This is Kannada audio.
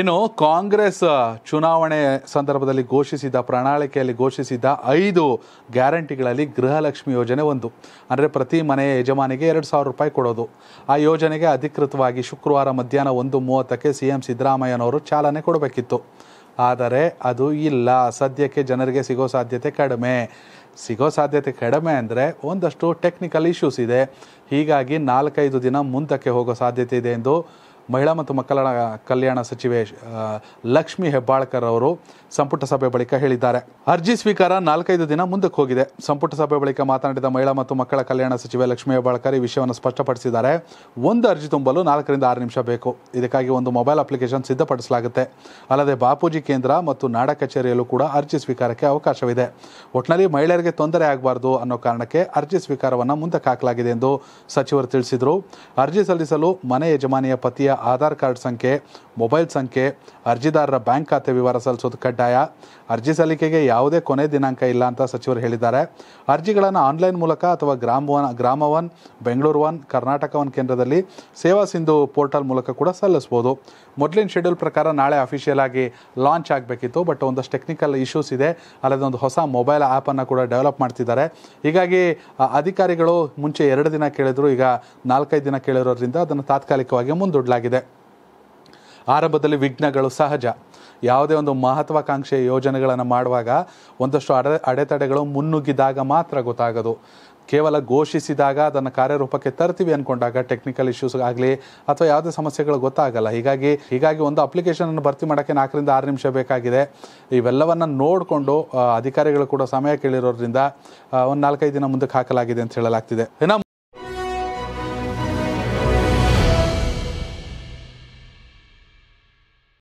ಇನ್ನು ಕಾಂಗ್ರೆಸ್ ಚುನಾವಣೆ ಸಂದರ್ಭದಲ್ಲಿ ಘೋಷಿಸಿದ ಪ್ರಣಾಳಿಕೆಯಲ್ಲಿ ಘೋಷಿಸಿದ ಐದು ಗ್ಯಾರಂಟಿಗಳಲ್ಲಿ ಗೃಹಲಕ್ಷ್ಮಿ ಯೋಜನೆ ಒಂದು ಅಂದರೆ ಪ್ರತಿ ಮನೆಯ ಯಜಮಾನಿಗೆ ಎರಡು ಸಾವಿರ ರೂಪಾಯಿ ಕೊಡೋದು ಆ ಯೋಜನೆಗೆ ಅಧಿಕೃತವಾಗಿ ಶುಕ್ರವಾರ ಮಧ್ಯಾಹ್ನ ಒಂದು ಮೂವತ್ತಕ್ಕೆ ಸಿ ಎಂ ಸಿದ್ದರಾಮಯ್ಯನವರು ಚಾಲನೆ ಕೊಡಬೇಕಿತ್ತು ಆದರೆ ಅದು ಇಲ್ಲ ಸದ್ಯಕ್ಕೆ ಜನರಿಗೆ ಸಿಗೋ ಸಾಧ್ಯತೆ ಕಡಿಮೆ ಸಿಗೋ ಸಾಧ್ಯತೆ ಕಡಿಮೆ ಅಂದರೆ ಒಂದಷ್ಟು ಟೆಕ್ನಿಕಲ್ ಇಶ್ಯೂಸ್ ಇದೆ ಹೀಗಾಗಿ ನಾಲ್ಕೈದು ದಿನ ಮುಂದಕ್ಕೆ ಹೋಗೋ ಸಾಧ್ಯತೆ ಇದೆ ಎಂದು ಮಹಿಳಾ ಮತ್ತು ಮಕ್ಕಳ ಕಲ್ಯಾಣ ಸಚಿವೆ ಲಕ್ಷ್ಮಿ ಹೆಬ್ಬಾಳ್ಕರ್ ಅವರು ಸಂಪುಟ ಸಭೆ ಬಳಿಕ ಹೇಳಿದ್ದಾರೆ ಅರ್ಜಿ ಸ್ವೀಕಾರ ನಾಲ್ಕೈದು ದಿನ ಮುಂದಕ್ಕೆ ಹೋಗಿದೆ ಸಂಪುಟ ಸಭೆ ಬಳಿಕ ಮಾತನಾಡಿದ ಮಹಿಳಾ ಮತ್ತು ಮಕ್ಕಳ ಕಲ್ಯಾಣ ಸಚಿವೆ ಲಕ್ಷ್ಮಿ ಹೆಬ್ಬಾಳ್ಕರ್ ಈ ವಿಷಯವನ್ನು ಸ್ಪಷ್ಟಪಡಿಸಿದ್ದಾರೆ ಒಂದು ಅರ್ಜಿ ತುಂಬಲು ನಾಲ್ಕರಿಂದ ಆರು ನಿಮಿಷ ಬೇಕು ಇದಕ್ಕಾಗಿ ಒಂದು ಮೊಬೈಲ್ ಅಪ್ಲಿಕೇಶನ್ ಸಿದ್ಧಪಡಿಸಲಾಗುತ್ತೆ ಅಲ್ಲದೆ ಬಾಪೂಜಿ ಕೇಂದ್ರ ಮತ್ತು ನಾಡ ಕಚೇರಿಯಲ್ಲೂ ಕೂಡ ಅರ್ಜಿ ಸ್ವೀಕಾರಕ್ಕೆ ಅವಕಾಶವಿದೆ ಒಟ್ಟಿನಲ್ಲಿ ಮಹಿಳೆಯರಿಗೆ ತೊಂದರೆ ಆಗಬಾರದು ಅನ್ನೋ ಕಾರಣಕ್ಕೆ ಅರ್ಜಿ ಸ್ವೀಕಾರವನ್ನು ಮುಂದಕ್ಕೆ ಹಾಕಲಾಗಿದೆ ಎಂದು ಸಚಿವರು ತಿಳಿಸಿದರು ಅರ್ಜಿ ಸಲ್ಲಿಸಲು ಮನೆ ಯಜಮಾನಿಯ ಪತಿಯ ಆಧಾರ್ ಕಾರ್ಡ್ ಸಂಖ್ಯೆ ಮೊಬೈಲ್ ಸಂಖ್ಯೆ ಅರ್ಜಿದಾರರ ಬ್ಯಾಂಕ್ ಖಾತೆ ವಿವರ ಸಲ್ಲಿಸೋದು ಕಡ್ಡಾಯ ಅರ್ಜಿ ಸಲ್ಲಿಕೆಗೆ ಯಾವುದೇ ಕೊನೆ ದಿನಾಂಕ ಇಲ್ಲ ಅಂತ ಸಚಿವರು ಹೇಳಿದ್ದಾರೆ ಅರ್ಜಿಗಳನ್ನು ಆನ್ಲೈನ್ ಮೂಲಕ ಅಥವಾ Grama one Grama one Bengaluru one Karnataka one ಕೇಂದ್ರದಲ್ಲಿ ಸೇವಾ ಸಿಂಧು ಪೋರ್ಟಲ್ ಮೂಲಕ ಕೂಡ ಸಲ್ಲಿಸಬಹುದು ಮೊದಲಿನ ಶೆಡ್ಯೂಲ್ ಪ್ರಕಾರ ನಾಳೆ ಅಫಿಷಿಯಲ್ ಆಗಿ ಲಾಂಚ್ ಆಗಬೇಕಿತ್ತು ಬಟ್ ಒಂದಷ್ಟು ಟೆಕ್ನಿಕಲ್ ಇಶ್ಯೂಸ್ ಇದೆ ಅಲ್ಲದೊಂದು ಹೊಸ ಮೊಬೈಲ್ ಆ್ಯಪನ್ನು ಕೂಡ ಡೆವಲಪ್ ಮಾಡ್ತಿದ್ದಾರೆ ಹೀಗಾಗಿ ಅಧಿಕಾರಿಗಳು ಮುಂಚೆ ಎರಡು ದಿನ ಕೇಳಿದ್ರು ಈಗ ನಾಲ್ಕೈದು ದಿನ ಕೇಳಿರೋದ್ರಿಂದ ಅದನ್ನು ತಾತ್ಕಾಲಿಕವಾಗಿ ಮುಂದೂಡಲಾಗಿದೆ ಆಗಿದೆ ಆರಂಭದಲ್ಲಿ ವಿಘ್ನಗಳು ಸಹಜ ಯಾವುದೇ ಒಂದು ಮಹತ್ವಾಕಾಂಕ್ಷೆಯ ಯೋಜನೆಗಳನ್ನು ಮಾಡುವಾಗ ಒಂದಷ್ಟು ಅಡೆ ಅಡೆತಡೆಗಳು ಮುನ್ನುಗ್ಗಿದಾಗ ಮಾತ್ರ ಗೊತ್ತಾಗೋದು ಕೇವಲ ಘೋಷಿಸಿದಾಗ ಅದನ್ನು ಕಾರ್ಯರೂಪಕ್ಕೆ ತರ್ತೀವಿ ಅಂದ್ಕೊಂಡಾಗ ಟೆಕ್ನಿಕಲ್ ಇಶ್ಯೂಸ್ ಆಗಲಿ ಅಥವಾ ಯಾವುದೇ ಸಮಸ್ಯೆಗಳು ಗೊತ್ತಾಗಲ್ಲ ಹೀಗಾಗಿ ಹೀಗಾಗಿ ಒಂದು ಅಪ್ಲಿಕೇಶನನ್ನು ಭರ್ತಿ ಮಾಡೋಕ್ಕೆ ನಾಲ್ಕರಿಂದ ಆರು ನಿಮಿಷ ಬೇಕಾಗಿದೆ ಇವೆಲ್ಲವನ್ನು ನೋಡಿಕೊಂಡು ಅಧಿಕಾರಿಗಳು ಕೂಡ ಸಮಯ ಕೇಳಿರೋದ್ರಿಂದ ಒಂದು ನಾಲ್ಕೈದು ದಿನ ಮುಂದಕ್ಕೆ ಹಾಕಲಾಗಿದೆ ಅಂತ ಹೇಳಲಾಗ್ತಿದೆ ಇನ್ನು